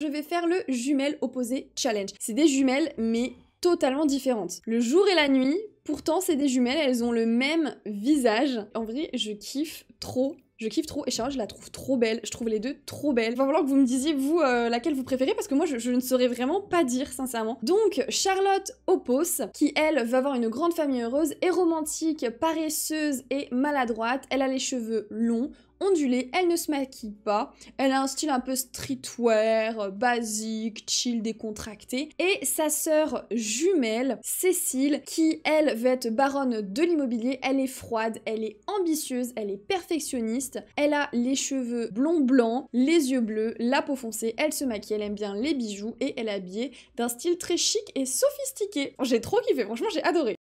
je vais faire le jumelle opposé challenge. C'est des jumelles, mais totalement différentes. Le jour et la nuit, Pourtant, c'est des jumelles, elles ont le même visage. En vrai, je kiffe trop. Je kiffe trop et Charlotte, je la trouve trop belle. Je trouve les deux trop belles. Il va falloir que vous me disiez, vous, euh, laquelle vous préférez, parce que moi, je, ne saurais vraiment pas dire, sincèrement. Donc, Charlotte Oppos, qui, elle, va avoir une grande famille heureuse, et romantique, paresseuse et maladroite. Elle a les cheveux longs, ondulés. elle ne se maquille pas, elle a un style un peu streetwear, euh, basique, chill, décontracté. Et sa sœur jumelle, Cécile, qui elle Va baronne de l'immobilier, elle est froide, elle est ambitieuse, elle est perfectionniste, elle a les cheveux blond blanc, les yeux bleus, la peau foncée, elle se maquille, elle aime bien les bijoux et elle est habillée d'un style très chic et sophistiqué. J'ai trop kiffé, franchement j'ai adoré.